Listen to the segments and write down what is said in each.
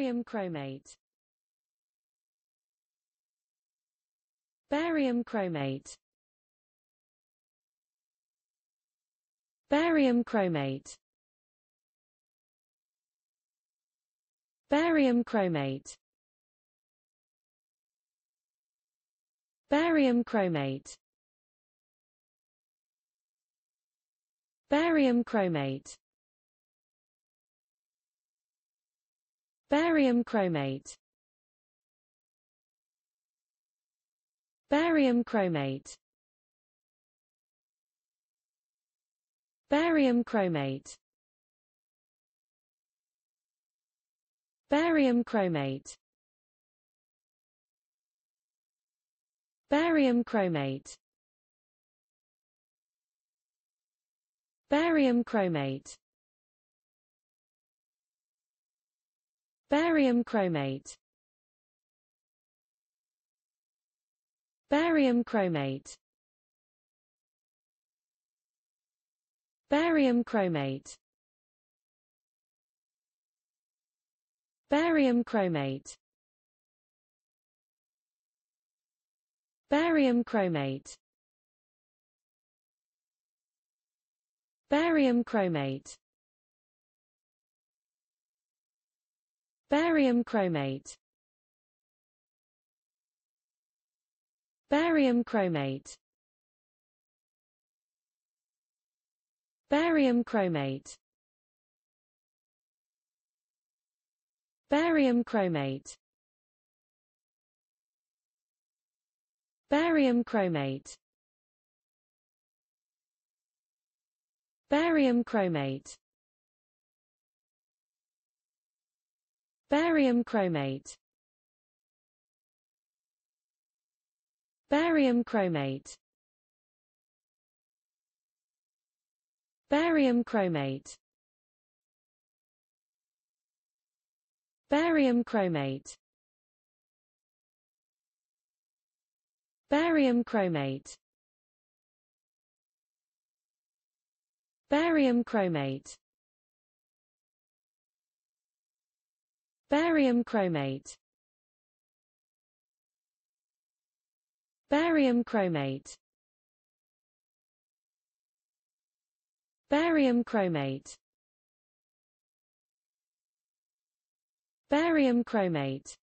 Barium chromate Barium chromate Barium chromate Barium chromate Barium chromate Barium chromate Barium chromate Barium chromate Barium chromate Barium chromate Barium chromate Barium chromate Barium chromate Barium chromate Barium chromate Barium chromate Barium chromate Barium chromate Barium chromate Barium chromate Barium chromate Barium chromate Barium chromate Barium chromate Barium chromate Barium chromate Barium chromate Barium chromate Barium chromate Barium chromate Barium chromate Barium chromate Barium chromate Barium chromate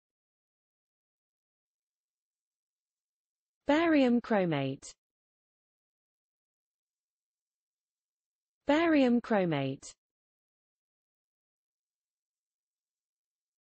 Barium chromate Barium chromate